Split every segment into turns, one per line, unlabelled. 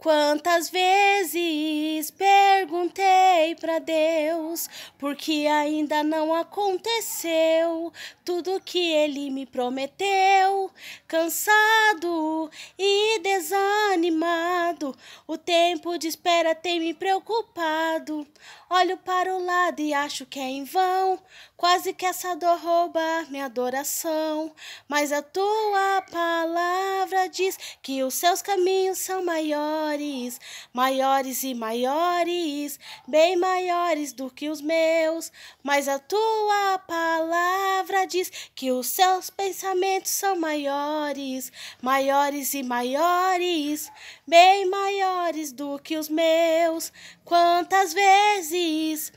Quantas vezes perguntei para Deus por que ainda não aconteceu tudo que ele me prometeu? Cansado e desanimado, o tempo de espera tem me preocupado. Olho para o lado e acho que é em vão, quase que essa dor rouba minha adoração. Mas a tua palavra diz que os seus caminhos são maiores maiores, maiores e maiores, bem maiores do que os meus. Mas a tua palavra diz que os seus pensamentos são maiores, maiores e maiores, bem maiores do que os meus. Quantas vezes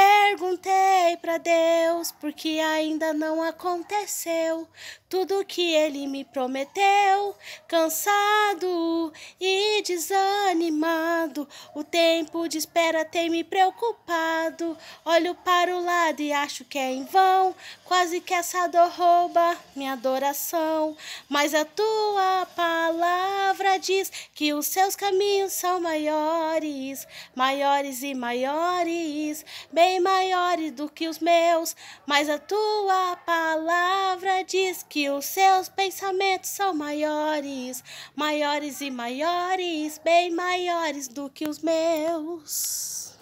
Perguntei para Deus porque ainda não aconteceu tudo que ele me prometeu. Cansado e desanimado. O tempo de espera tem me preocupado. Olho para o lado e acho que é em vão. Quase que essa dor rouba minha adoração, mas a tua palavra diz que os seus caminhos são maiores, maiores e maiores, bem maiores do que os meus, mas a tua palavra diz que os seus pensamentos são maiores, maiores e maiores, bem maiores do que os meus.